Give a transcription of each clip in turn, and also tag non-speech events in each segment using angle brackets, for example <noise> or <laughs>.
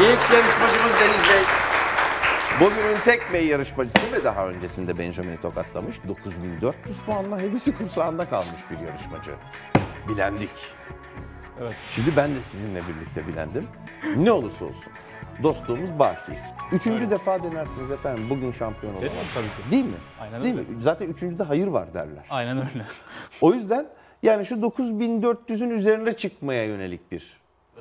İlk yarışmacımız Deniz Bey. Bugünün tek bey yarışmacısı ve daha öncesinde Benjamin'i tokatlamış. 9400 puanla hevesi kursağında kalmış bir yarışmacı. Bilendik. Evet. Şimdi ben de sizinle birlikte bilendim. Ne olursa olsun. Dostluğumuz baki. Üçüncü Öyle. defa denersiniz efendim bugün şampiyon olamaz. Evet, tabii ki. Değil mi? Aynen Değil öyle. mi? Zaten üçüncüde hayır var derler. Aynen öyle. <laughs> O yüzden yani şu 9400'ün üzerine çıkmaya yönelik bir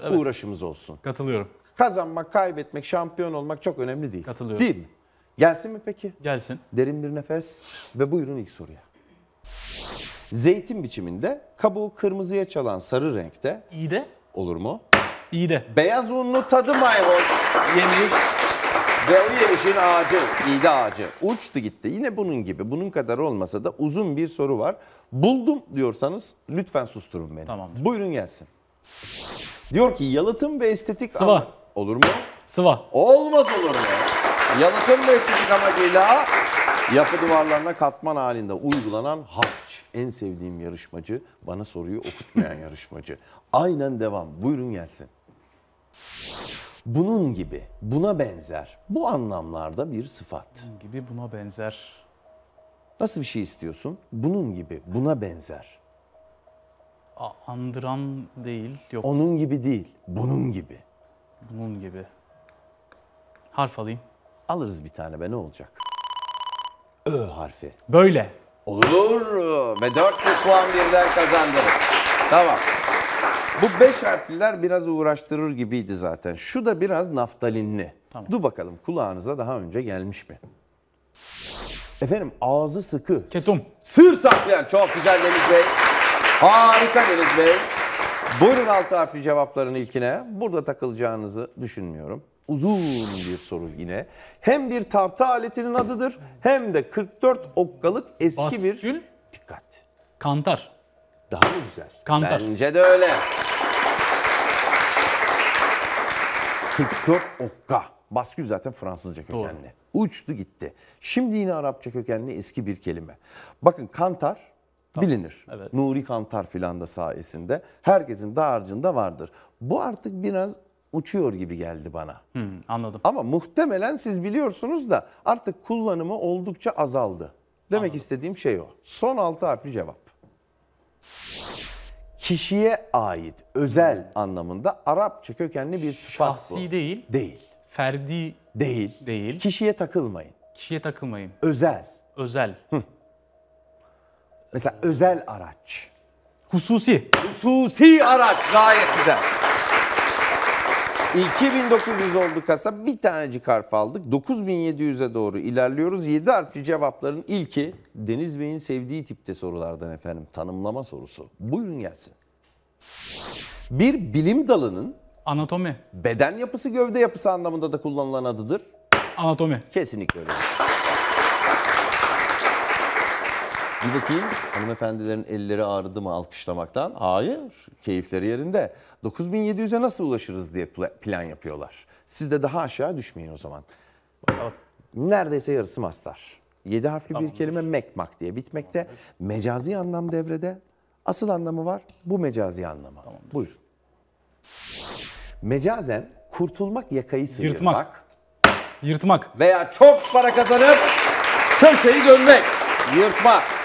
evet. uğraşımız olsun. Katılıyorum. Kazanmak, kaybetmek, şampiyon olmak çok önemli değil. Katılıyorum. Değil mi? Gelsin mi peki? Gelsin. Derin bir nefes ve buyurun ilk soruya. Zeytin biçiminde kabuğu kırmızıya çalan sarı renkte. İyi de. Olur mu? İyi de. Beyaz unlu tadı mayhoş yemiş. Ve o yemişin ağacı, iğde ağacı uçtu gitti. Yine bunun gibi, bunun kadar olmasa da uzun bir soru var. Buldum diyorsanız lütfen susturun beni. Tamamdır. Buyurun gelsin. Diyor ki yalıtım ve estetik... Sıva. Olur mu? Sıva. Olmaz olur mu? Yalıtım ve estetik amacıyla yapı duvarlarına katman halinde uygulanan harç. En sevdiğim yarışmacı, bana soruyu okutmayan <laughs> yarışmacı. Aynen devam. Buyurun gelsin. Bunun gibi, buna benzer, bu anlamlarda bir sıfat. Bunun gibi buna benzer. Nasıl bir şey istiyorsun? Bunun gibi, buna benzer. A- andıran değil, yok. Onun gibi değil, bunun gibi. Bunun gibi. Harf alayım. Alırız bir tane be ne olacak? Ö harfi. Böyle. Olur ve 400 puan birden kazandırır. Tamam. Bu beş harfliler biraz uğraştırır gibiydi zaten. Şu da biraz naftalinli. Tamam. Dur bakalım kulağınıza daha önce gelmiş mi? Efendim ağzı sıkı. Ketum. Sır saklayan çok güzel Deniz Bey. Harika Deniz Bey. Buyurun altı harfli cevapların ilkine. Burada takılacağınızı düşünmüyorum. Uzun bir soru yine. Hem bir tartı aletinin adıdır hem de 44 okkalık eski bir... Baskül, Dikkat. kantar. Daha mı güzel? Kantar. Bence de öyle. 44 okka. Baskül zaten Fransızca kökenli. Doğru. Uçtu gitti. Şimdi yine Arapça kökenli eski bir kelime. Bakın kantar Tabii. bilinir. Evet. Nuri Kantar filan da sayesinde. Herkesin dağarcığında vardır. Bu artık biraz uçuyor gibi geldi bana. Hmm, anladım. Ama muhtemelen siz biliyorsunuz da artık kullanımı oldukça azaldı. Demek anladım. istediğim şey o. Son altı harfli cevap. Kişiye ait, özel hmm. anlamında Arapça kökenli bir sıfat Şahsi bu. Şahsi değil. Değil. Ferdi değil. Değil. Kişiye takılmayın. Kişiye takılmayın. Özel. Özel. Hı. Mesela özel araç. Hususi. Hususi araç gayet güzel. 2900 oldu kasa. Bir tanecik harf aldık. 9700'e doğru ilerliyoruz. 7 harfli cevapların ilki Deniz Bey'in sevdiği tipte sorulardan efendim. Tanımlama sorusu. Buyurun gelsin. Bir bilim dalının Anatomi. beden yapısı, gövde yapısı anlamında da kullanılan adıdır. Anatomi. Kesinlikle öyle. Bir bakayım hanımefendilerin elleri ağrıdı mı alkışlamaktan? Hayır, keyifleri yerinde. 9700'e nasıl ulaşırız diye plan yapıyorlar. Siz de daha aşağı düşmeyin o zaman. Neredeyse yarısı mastar. 7 harfli Tamamdır. bir kelime mekmak diye bitmekte. Tamamdır. Mecazi anlam devrede. Asıl anlamı var. Bu mecazi anlamı. Tamamdır. Buyurun. Mecazen kurtulmak yakayı sıyırmak. Yırtmak. Yırtmak. Veya çok para kazanıp köşeyi dönmek. Yırtmak.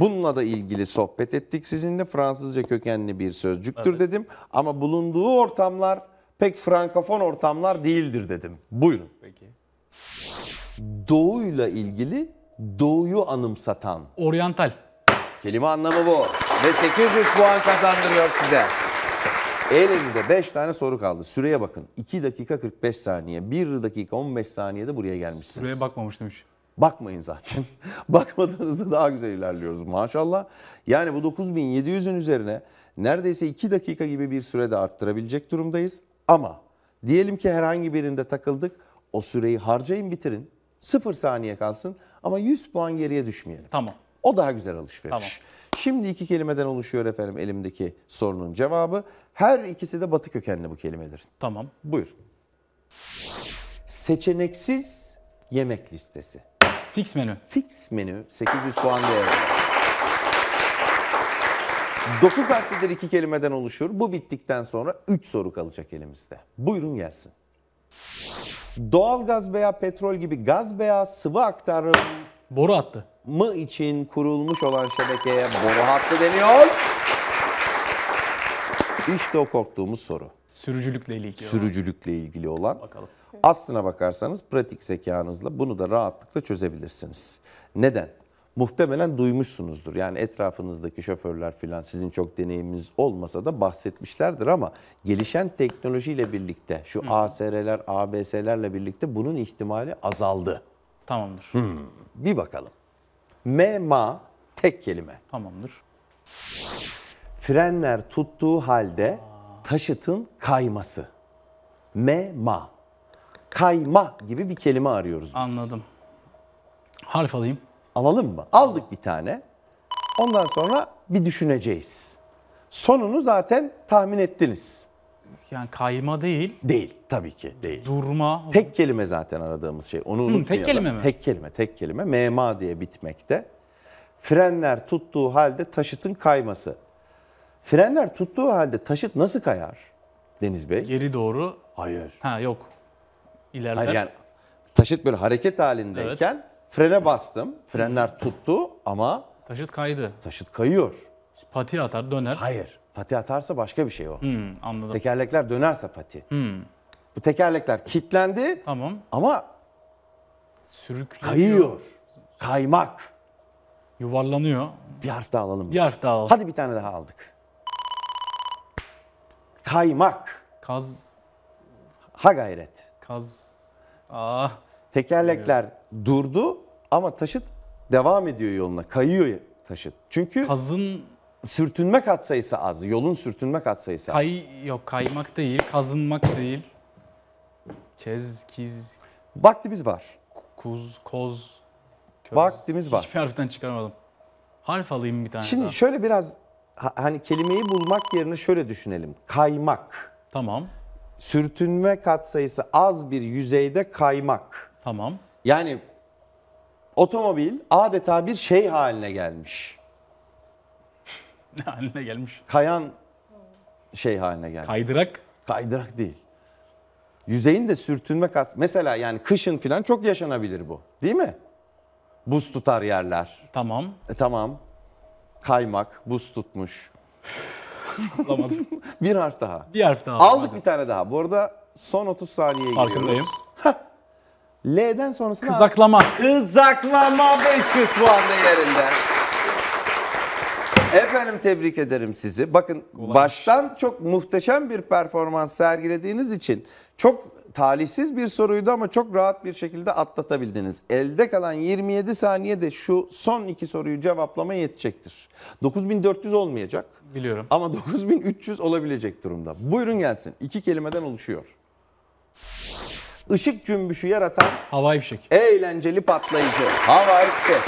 Bununla da ilgili sohbet ettik sizinle. Fransızca kökenli bir sözcüktür evet. dedim. Ama bulunduğu ortamlar pek frankafon ortamlar değildir dedim. Buyurun. Peki. Doğuyla ilgili doğuyu anımsatan. Oriental. Kelime anlamı bu. Ve 800 puan kazandırıyor size. Elinde 5 tane soru kaldı. Süreye bakın. 2 dakika 45 saniye. 1 dakika 15 saniyede buraya gelmişsiniz. Süreye bakmamıştım hiç. Bakmayın zaten. <laughs> Bakmadığınızda daha güzel ilerliyoruz maşallah. Yani bu 9700'ün üzerine neredeyse 2 dakika gibi bir sürede arttırabilecek durumdayız. Ama diyelim ki herhangi birinde takıldık. O süreyi harcayın bitirin. 0 saniye kalsın ama 100 puan geriye düşmeyelim. Tamam. O daha güzel alışveriş. Tamam. Şimdi iki kelimeden oluşuyor efendim elimdeki sorunun cevabı. Her ikisi de batı kökenli bu kelimelerin. Tamam. Buyur. Seçeneksiz yemek listesi. Fix menü. Fix menü 800 puan değerinde. 9 harflidir iki kelimeden oluşur. Bu bittikten sonra 3 soru kalacak elimizde. Buyurun gelsin. Doğalgaz veya petrol gibi gaz veya sıvı aktarımı Boru attı. için kurulmuş olan şebekeye boru hattı deniyor. İşte o korktuğumuz soru. Sürücülükle ilgili. Sürücülükle ilgili olan. Bakalım. Aslına bakarsanız pratik zekanızla bunu da rahatlıkla çözebilirsiniz. Neden? Muhtemelen duymuşsunuzdur. Yani etrafınızdaki şoförler filan sizin çok deneyiminiz olmasa da bahsetmişlerdir ama gelişen teknolojiyle birlikte şu Hı. ASR'ler, ABS'lerle birlikte bunun ihtimali azaldı. Tamamdır. Hmm. Bir bakalım. MMA tek kelime. Tamamdır. Frenler tuttuğu halde taşıtın kayması. MMA kayma gibi bir kelime arıyoruz biz. Anladım. Harf alayım. Alalım mı? Aldık bir tane. Ondan sonra bir düşüneceğiz. Sonunu zaten tahmin ettiniz. Yani kayma değil. Değil tabii ki değil. Durma. Tek kelime zaten aradığımız şey. Onu unutmayalım. Hı, tek kelime mi? Tek kelime, tek kelime. Mema diye bitmekte. Frenler tuttuğu halde taşıtın kayması. Frenler tuttuğu halde taşıt nasıl kayar Deniz Bey? Geri doğru. Hayır. Ha yok ilerler. Hayır yani taşıt böyle hareket halindeyken evet. frene bastım. Frenler tuttu ama taşıt kaydı. Taşıt kayıyor. Pati atar, döner. Hayır. Pati atarsa başka bir şey o. Hmm, anladım. Tekerlekler dönerse pati. Hmm. Bu tekerlekler kilitlendi. Tamam. Ama sürükleniyor. Kayıyor. Kaymak. Yuvarlanıyor. Bir harf daha alalım. Bir harf daha alalım. Hadi bir tane daha aldık. Kaymak. Kaz. Ha gayret. Kaz. Ah. Tekerlekler durdu ama taşıt devam ediyor yoluna. Kayıyor taşıt. Çünkü Kazın sürtünme katsayısı az. Yolun sürtünme katsayısı az. kay yok kaymak değil, kazınmak değil. Kez, kiz, Vaktimiz var. kuz, koz. köz. Vaktimiz var. Hiçbir harften çıkaramadım. Harf alayım bir tane Şimdi daha. şöyle biraz hani kelimeyi bulmak yerine şöyle düşünelim. Kaymak. Tamam sürtünme katsayısı az bir yüzeyde kaymak. Tamam. Yani otomobil adeta bir şey haline gelmiş. <laughs> Ne haline gelmiş? Kayan şey haline gelmiş. Kaydırak? Kaydırak değil. Yüzeyin de sürtünme kas. Mesela yani kışın falan çok yaşanabilir bu. Değil mi? Buz tutar yerler. Tamam. E, tamam. Kaymak, buz tutmuş. Bulamadım. <laughs> bir harf daha. Bir harf daha. Aldık bir tane daha. Bu arada son 30 saniyeye giriyoruz. Farkındayım. L'den sonrasını... Kızaklama. Kızaklama 500 puan değerinde. Efendim tebrik ederim sizi. Bakın Kolaymış. baştan çok muhteşem bir performans sergilediğiniz için çok talihsiz bir soruydu ama çok rahat bir şekilde atlatabildiniz. Elde kalan 27 saniye de şu son iki soruyu cevaplama yetecektir. 9400 olmayacak. Biliyorum. Ama 9300 olabilecek durumda. Buyurun gelsin. İki kelimeden oluşuyor. Işık cümbüşü yaratan havai fişek. Eğlenceli patlayıcı. Havai fişek.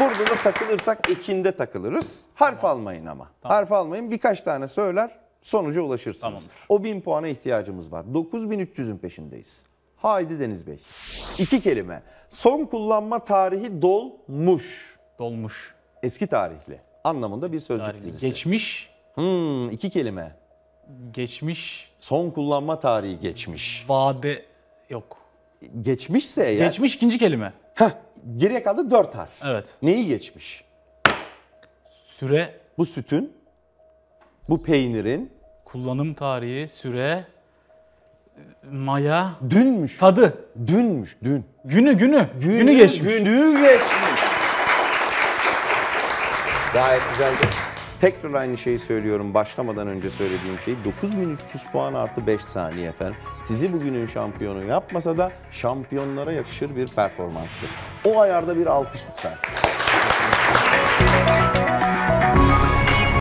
Burada da takılırsak ikinde takılırız. Harf tamam. almayın ama. Tamam. Harf almayın birkaç tane söyler sonuca ulaşırsınız. Tamamdır. O bin puana ihtiyacımız var. 9300'ün peşindeyiz. Haydi Deniz Bey. İki kelime. Son kullanma tarihi dolmuş. Dolmuş. Eski tarihli. Anlamında bir sözcük dizisi. Geçmiş. Hmm, iki kelime. Geçmiş. Son kullanma tarihi geçmiş. Vade yok. Geçmişse eğer. Geçmiş ikinci kelime. Heh, geriye kaldı 4 harf. Evet. Neyi geçmiş? Süre. Bu sütün, bu peynirin. Kullanım tarihi, süre, maya. Dünmüş. Tadı. Dünmüş, dün. Günü, günü. Günü, günü geçmiş. Günü geçmiş. Gayet güzeldi. Tekrar aynı şeyi söylüyorum başlamadan önce söylediğim şey 9300 puan artı 5 saniye efendim. Sizi bugünün şampiyonu yapmasa da şampiyonlara yakışır bir performanstır. O ayarda bir alkış lütfen.